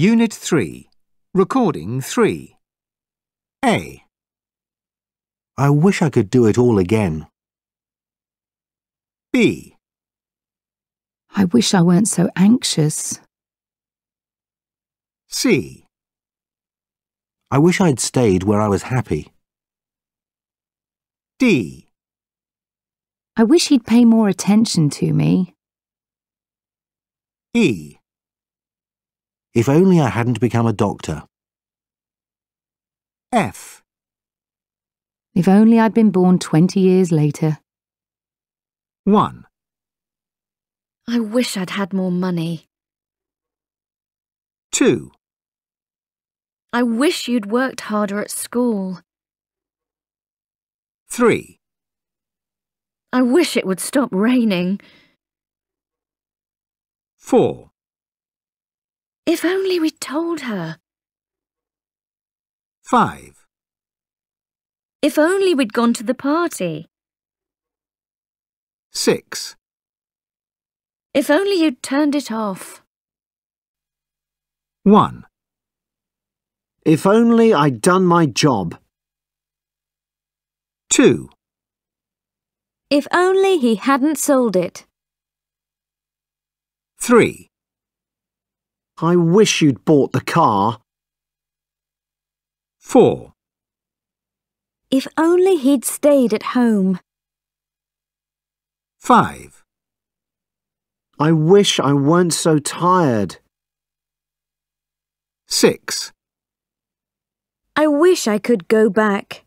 Unit 3. Recording 3. A. I wish I could do it all again. B. I wish I weren't so anxious. C. I wish I'd stayed where I was happy. D. I wish he'd pay more attention to me. E. If only I hadn't become a doctor. F. If only I'd been born 20 years later. 1. I wish I'd had more money. 2. I wish you'd worked harder at school. 3. I wish it would stop raining. 4. If only we told her. 5. If only we'd gone to the party. 6. If only you'd turned it off. 1. If only I'd done my job. 2. If only he hadn't sold it. 3. I wish you'd bought the car. 4. If only he'd stayed at home. 5. I wish I weren't so tired. 6. I wish I could go back.